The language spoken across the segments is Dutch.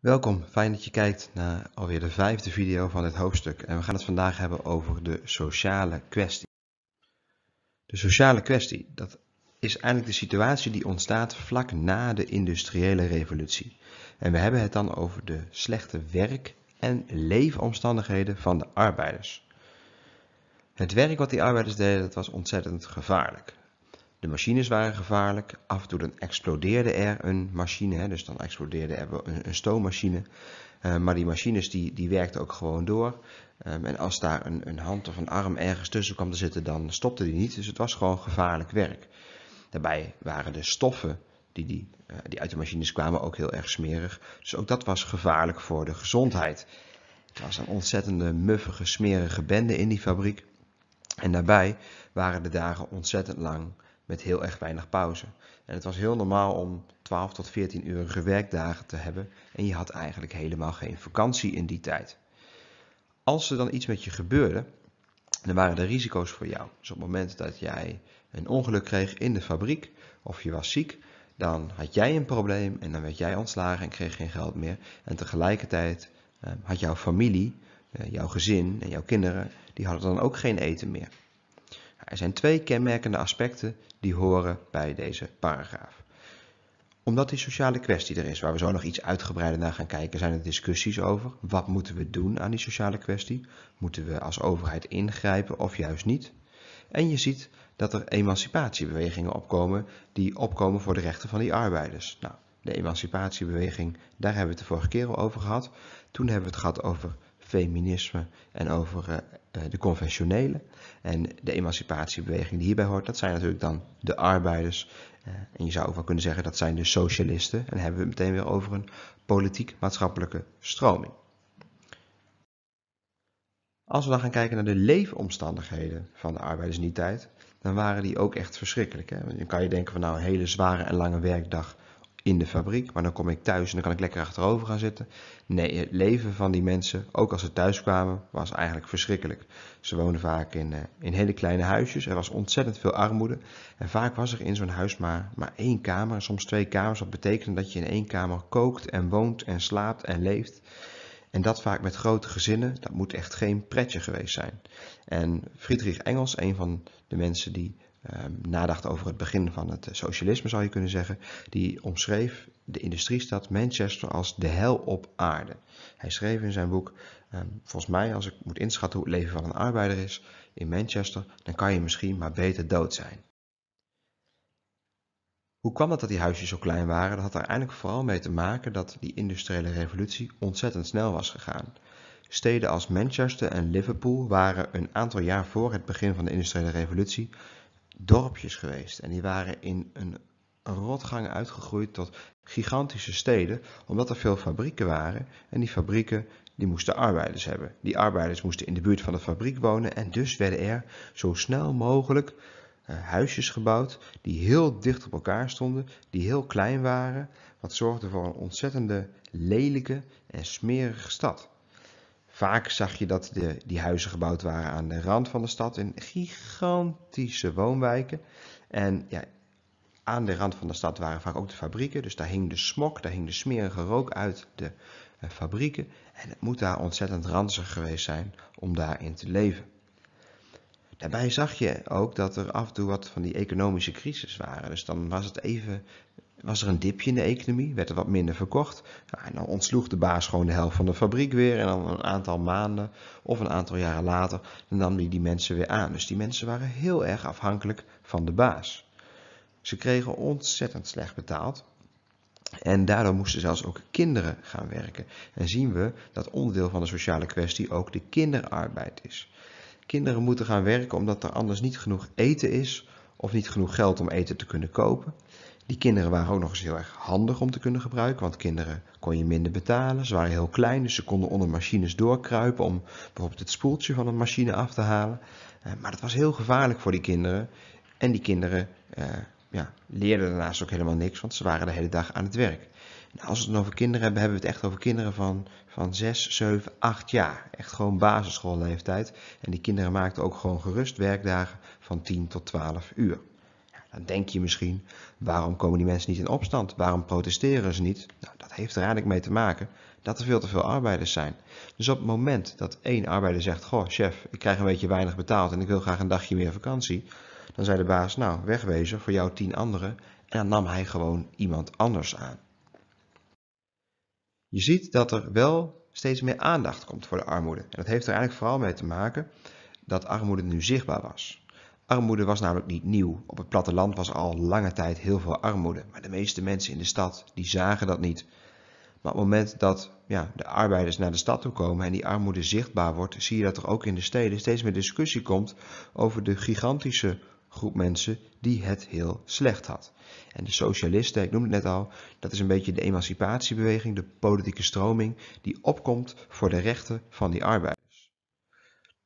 Welkom, fijn dat je kijkt naar alweer de vijfde video van dit hoofdstuk. En we gaan het vandaag hebben over de sociale kwestie. De sociale kwestie, dat is eigenlijk de situatie die ontstaat vlak na de industriële revolutie. En we hebben het dan over de slechte werk- en leefomstandigheden van de arbeiders. Het werk wat die arbeiders deden, dat was ontzettend gevaarlijk. De machines waren gevaarlijk. Af en toe dan explodeerde er een machine. Hè, dus dan explodeerde er een, stoommachine. Eh, maar die machines die, die werkten ook gewoon door. Ehm, en als daar een, een hand of een arm ergens tussen kwam te zitten, dan stopte die niet. Dus het was gewoon gevaarlijk werk. Daarbij waren de stoffen die, die, eh, die uit de machines kwamen ook heel erg smerig. Dus ook dat was gevaarlijk voor de gezondheid. Het was een ontzettende muffige, smerige bende in die fabriek. En daarbij waren de dagen ontzettend lang met heel erg weinig pauze. En het was heel normaal om 12 tot 14 uur werkdagen te hebben en je had eigenlijk helemaal geen vakantie in die tijd. Als er dan iets met je gebeurde, dan waren er risico's voor jou. Dus op het moment dat jij een ongeluk kreeg in de fabriek of je was ziek, dan had jij een probleem en dan werd jij ontslagen en kreeg geen geld meer. En tegelijkertijd eh, had jouw familie, eh, jouw gezin en jouw kinderen, die hadden dan ook geen eten meer. Er zijn twee kenmerkende aspecten die horen bij deze paragraaf. Omdat die sociale kwestie er is, waar we zo nog iets uitgebreider naar gaan kijken, zijn er discussies over. Wat moeten we doen aan die sociale kwestie? Moeten we als overheid ingrijpen of juist niet? En je ziet dat er emancipatiebewegingen opkomen die opkomen voor de rechten van die arbeiders. Nou, de emancipatiebeweging, daar hebben we het de vorige keer al over gehad. Toen hebben we het gehad over feminisme en over eh, eh, de conventionele. En de emancipatiebeweging die hierbij hoort, dat zijn natuurlijk dan de arbeiders. Eh, en je zou ook wel kunnen zeggen dat zijn de socialisten. En dan hebben we het meteen weer over een politiek-maatschappelijke stroming. Als we dan gaan kijken naar de leefomstandigheden van de arbeiders in die tijd, dan waren die ook echt verschrikkelijk. Hè? dan kan je denken van nou een hele zware en lange werkdag in de fabriek, maar dan kom ik thuis en dan kan ik lekker achterover gaan zitten. Nee, het leven van die mensen, ook als ze thuis kwamen, was eigenlijk verschrikkelijk. Ze woonden vaak in, eh, in hele kleine huisjes, er was ontzettend veel armoede. En vaak was er in zo'n huis maar, maar één kamer, soms twee kamers. Dat betekende dat je in één kamer kookt en woont en slaapt en leeft. En dat vaak met grote gezinnen, dat moet echt geen pretje geweest zijn. En Friedrich Engels, een van de mensen die Ehm, nadacht over het begin van het eh, socialisme, zou je kunnen zeggen. Die omschreef de industriestad Manchester als de hel op aarde. Hij schreef in zijn boek, ehm, volgens mij, als ik moet inschatten hoe het leven van een arbeider is in Manchester, dan kan je misschien maar beter dood zijn. Hoe kwam het dat die huisjes zo klein waren? Dat had er eigenlijk vooral mee te maken dat die industriële revolutie ontzettend snel was gegaan. Steden als Manchester en Liverpool waren een aantal jaar voor het begin van de industriële revolutie dorpjes geweest. En die waren in een rotgang uitgegroeid tot gigantische steden, omdat er veel fabrieken waren. En die fabrieken die moesten arbeiders hebben. Die arbeiders moesten in de buurt van de fabriek wonen en dus werden er zo snel mogelijk eh, huisjes gebouwd die heel dicht op elkaar stonden, die heel klein waren, wat zorgde voor een ontzettende lelijke en smerige stad. Vaak zag je dat de, die huizen gebouwd waren aan de rand van de stad in gigantische woonwijken. En ja, aan de rand van de stad waren vaak ook de fabrieken. Dus daar hing de smok, daar hing de smerige rook uit de eh, fabrieken. En het moet daar ontzettend ranzig geweest zijn om daarin te leven. Daarbij zag je ook dat er af en toe wat van die economische crisis waren. Dus dan was het even was er een dipje in de economie, werd er wat minder verkocht. Nou, en dan ontsloeg de baas gewoon de helft van de fabriek weer. En dan een aantal maanden of een aantal jaren later dan nam hij die mensen weer aan. Dus die mensen waren heel erg afhankelijk van de baas. Ze kregen ontzettend slecht betaald. En daardoor moesten zelfs ook kinderen gaan werken. En zien we dat onderdeel van de sociale kwestie ook de kinderarbeid is. Kinderen moeten gaan werken omdat er anders niet genoeg eten is of niet genoeg geld om eten te kunnen kopen. Die kinderen waren ook nog eens heel erg handig om te kunnen gebruiken, want kinderen kon je minder betalen. Ze waren heel klein, dus ze konden onder machines doorkruipen om bijvoorbeeld het spoeltje van een machine af te halen. Eh, maar dat was heel gevaarlijk voor die kinderen. En die kinderen eh, ja, leerden daarnaast ook helemaal niks, want ze waren de hele dag aan het werk. Nou, als we het over kinderen hebben, hebben we het echt over kinderen van, van 6, 7, 8 jaar. Echt gewoon basisschoolleeftijd. En die kinderen maakten ook gewoon gerust werkdagen van 10 tot 12 uur. Dan denk je misschien, waarom komen die mensen niet in opstand? Waarom protesteren ze niet? Nou, dat heeft er eigenlijk mee te maken dat er veel te veel arbeiders zijn. Dus op het moment dat één arbeider zegt, goh chef, ik krijg een beetje weinig betaald en ik wil graag een dagje meer vakantie. Dan zei de baas, nou wegwezen voor jou tien anderen. En dan nam hij gewoon iemand anders aan. Je ziet dat er wel steeds meer aandacht komt voor de armoede. En dat heeft er eigenlijk vooral mee te maken dat armoede nu zichtbaar was. Armoede was namelijk niet nieuw. Op het platteland was al lange tijd heel veel armoede, maar de meeste mensen in de stad die zagen dat niet. Maar op het moment dat ja, de arbeiders naar de stad toe komen en die armoede zichtbaar wordt, zie je dat er ook in de steden steeds meer discussie komt over de gigantische groep mensen die het heel slecht had. En de socialisten, ik noemde het net al, dat is een beetje de emancipatiebeweging, de politieke stroming die opkomt voor de rechten van die arbeiders.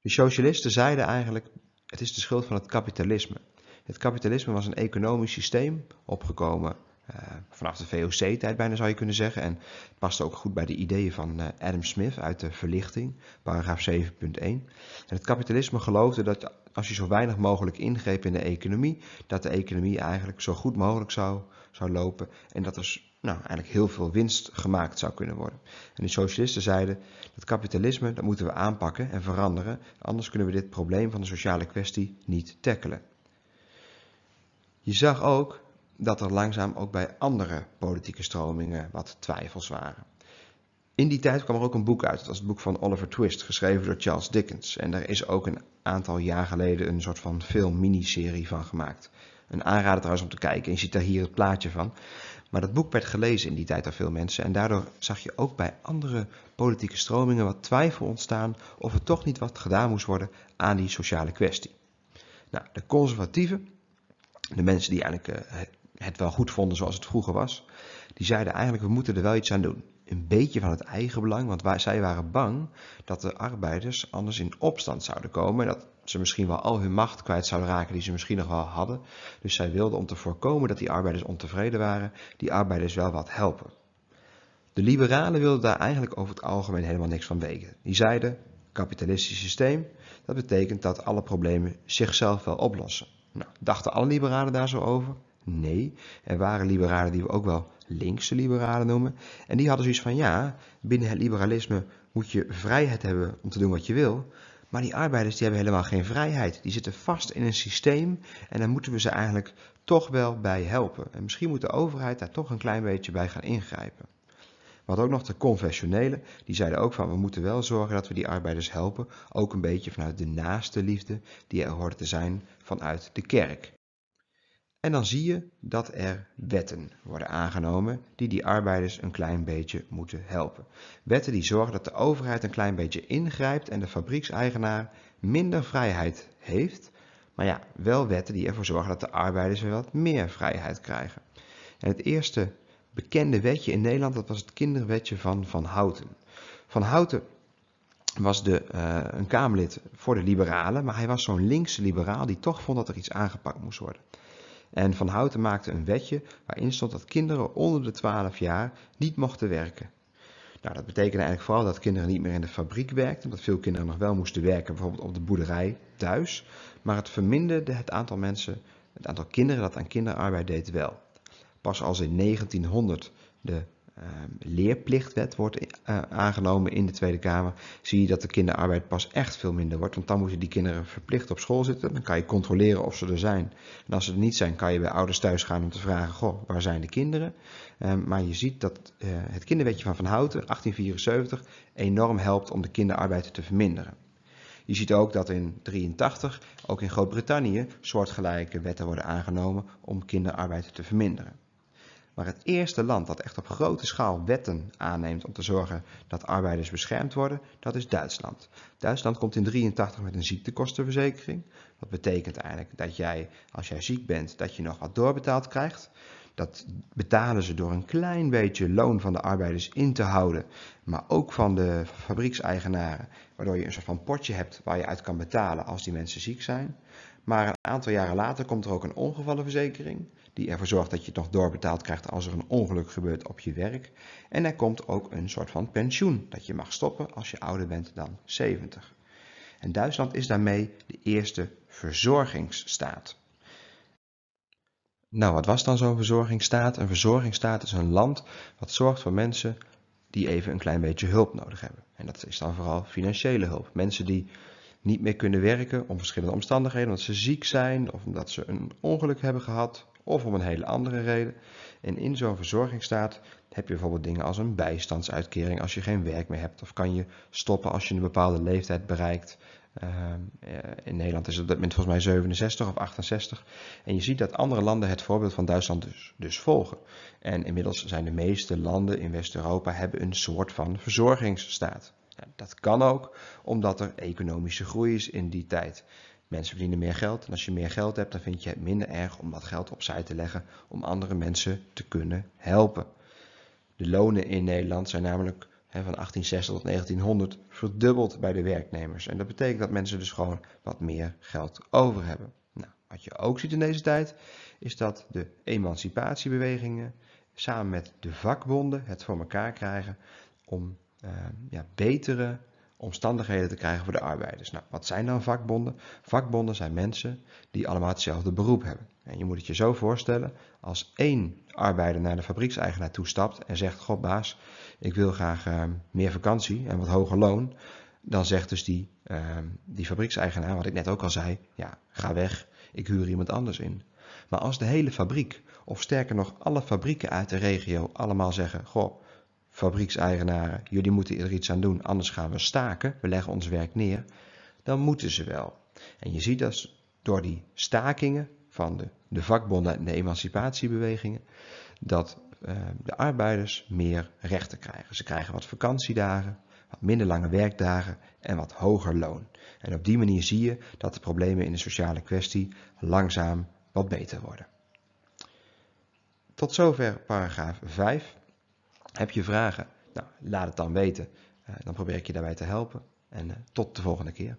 De socialisten zeiden eigenlijk het is de schuld van het kapitalisme. Het kapitalisme was een economisch systeem opgekomen eh, vanaf de VOC-tijd bijna zou je kunnen zeggen. En het past ook goed bij de ideeën van eh, Adam Smith uit de Verlichting, paragraaf 7.1. En het kapitalisme geloofde dat als je zo weinig mogelijk ingreep in de economie, dat de economie eigenlijk zo goed mogelijk zou, zou lopen en dat er nou, eigenlijk heel veel winst gemaakt zou kunnen worden. En de socialisten zeiden, dat kapitalisme dat moeten we aanpakken en veranderen, anders kunnen we dit probleem van de sociale kwestie niet tackelen. Je zag ook dat er langzaam ook bij andere politieke stromingen wat twijfels waren. In die tijd kwam er ook een boek uit. Dat was het boek van Oliver Twist, geschreven door Charles Dickens. En daar is ook een aantal jaar geleden een soort van film-miniserie van gemaakt. Een aanrader trouwens om te kijken. En je ziet daar hier het plaatje van. Maar dat boek werd gelezen in die tijd door veel mensen en daardoor zag je ook bij andere politieke stromingen wat twijfel ontstaan of er toch niet wat gedaan moest worden aan die sociale kwestie. Nou, de conservatieven, de mensen die eigenlijk eh, het wel goed vonden zoals het vroeger was, die zeiden eigenlijk we moeten er wel iets aan doen een beetje van het eigen belang, want wij, zij waren bang dat de arbeiders anders in opstand zouden komen en dat ze misschien wel al hun macht kwijt zouden raken die ze misschien nog wel hadden. Dus zij wilden om te voorkomen dat die arbeiders ontevreden waren, die arbeiders wel wat helpen. De liberalen wilden daar eigenlijk over het algemeen helemaal niks van weten. Die zeiden, kapitalistisch systeem, dat betekent dat alle problemen zichzelf wel oplossen. Nou, dachten alle liberalen daar zo over? Nee, er waren liberalen die ook wel linkse liberalen noemen. En die hadden zoiets van, ja, binnen het liberalisme moet je vrijheid hebben om te doen wat je wil. Maar die arbeiders die hebben helemaal geen vrijheid. Die zitten vast in een systeem en daar moeten we ze eigenlijk toch wel bij helpen. En misschien moet de overheid daar toch een klein beetje bij gaan ingrijpen. Wat ook nog de confessionelen, die zeiden ook van we moeten wel zorgen dat we die arbeiders helpen. Ook een beetje vanuit de naaste liefde die er hoort te zijn vanuit de kerk. En dan zie je dat er wetten worden aangenomen die die arbeiders een klein beetje moeten helpen. Wetten die zorgen dat de overheid een klein beetje ingrijpt en de fabriekseigenaar minder vrijheid heeft. Maar ja, wel wetten die ervoor zorgen dat de arbeiders weer wat meer vrijheid krijgen. En het eerste bekende wetje in Nederland, dat was het kinderwetje van Van Houten. Van Houten was de, eh, een Kamerlid voor de Liberalen, maar hij was zo'n linkse liberaal die toch vond dat er iets aangepakt moest worden. En Van Houten maakte een wetje waarin stond dat kinderen onder de 12 jaar niet mochten werken. Nou, dat betekende eigenlijk vooral dat kinderen niet meer in de fabriek werkten, omdat veel kinderen nog wel moesten werken, bijvoorbeeld op de boerderij thuis. Maar het verminderde het aantal mensen, het aantal kinderen dat aan kinderarbeid deed wel. Pas als in 1900 de Ehm, leerplichtwet wordt eh, aangenomen in de Tweede Kamer, zie je dat de kinderarbeid pas echt veel minder wordt. Want dan moeten die kinderen verplicht op school zitten. Dan kan je controleren of ze er zijn. En als ze er niet zijn, kan je bij ouders thuis gaan om te vragen: Goh, waar zijn de kinderen? Ehm, maar je ziet dat eh, het kinderwetje van Van Houten, 1874, enorm helpt om de kinderarbeid te verminderen. Je ziet ook dat in 83 ook in Groot-Brittannië soortgelijke wetten worden aangenomen om kinderarbeid te verminderen. Maar het eerste land dat echt op grote schaal wetten aanneemt om te zorgen dat arbeiders beschermd worden, dat is Duitsland. Duitsland komt in 1983 met een ziektekostenverzekering. Dat betekent eigenlijk dat jij, als jij ziek bent, dat je nog wat doorbetaald krijgt. Dat betalen ze door een klein beetje loon van de arbeiders in te houden, maar ook van de fabriekseigenaren, waardoor je een soort van potje hebt waar je uit kan betalen als die mensen ziek zijn. Maar een aantal jaren later komt er ook een ongevallenverzekering die ervoor zorgt dat je toch nog doorbetaald krijgt als er een ongeluk gebeurt op je werk. En er komt ook een soort van pensioen, dat je mag stoppen als je ouder bent dan 70. En Duitsland is daarmee de eerste verzorgingsstaat. Nou, wat was dan zo'n verzorgingsstaat? Een verzorgingsstaat is een land wat zorgt voor mensen die even een klein beetje hulp nodig hebben. En dat is dan vooral financiële hulp. Mensen die niet meer kunnen werken om verschillende omstandigheden, omdat ze ziek zijn of omdat ze een ongeluk hebben gehad of om een hele andere reden. En in zo'n verzorgingsstaat heb je bijvoorbeeld dingen als een bijstandsuitkering als je geen werk meer hebt. Of kan je stoppen als je een bepaalde leeftijd bereikt. Ehm, eh, in Nederland is het op dat moment volgens mij 67 of 68. En je ziet dat andere landen het voorbeeld van Duitsland dus, dus volgen. En inmiddels zijn de meeste landen in West-Europa hebben een soort van verzorgingsstaat. dat kan ook omdat er economische groei is in die tijd. Mensen verdienen meer geld en als je meer geld hebt, dan vind je het minder erg om dat geld opzij te leggen om andere mensen te kunnen helpen. De lonen in Nederland zijn namelijk van 1860 tot 1900 verdubbeld bij de werknemers. En dat betekent dat mensen dus gewoon wat meer geld over hebben. Nou, wat je ook ziet in deze tijd is dat de emancipatiebewegingen samen met de vakbonden het voor elkaar krijgen om uh, ja, betere omstandigheden te krijgen voor de arbeiders. Nou, wat zijn dan vakbonden? Vakbonden zijn mensen die allemaal hetzelfde beroep hebben. En je moet het je zo voorstellen, als één arbeider naar de fabriekseigenaar toestapt en zegt, god baas, ik wil graag eh, meer vakantie en wat hoger loon, dan zegt dus die, uh, die fabriekseigenaar, wat ik net ook al zei, ja, ga weg, ik huur iemand anders in. Maar als de hele fabriek, of sterker nog alle fabrieken uit de regio, allemaal zeggen, goh, fabriekseigenaren, jullie moeten er iets aan doen, anders gaan we staken, we leggen ons werk neer, dan moeten ze wel. En je ziet dat door die stakingen van de, de vakbonden en de emancipatiebewegingen, dat eh, de arbeiders meer rechten krijgen. Ze krijgen wat vakantiedagen, wat minder lange werkdagen en wat hoger loon. En op die manier zie je dat de problemen in de sociale kwestie langzaam wat beter worden. Tot zover paragraaf 5. Heb je vragen? Nou, laat het dan weten. Eh, dan probeer ik je daarbij te helpen. En eh, tot de volgende keer.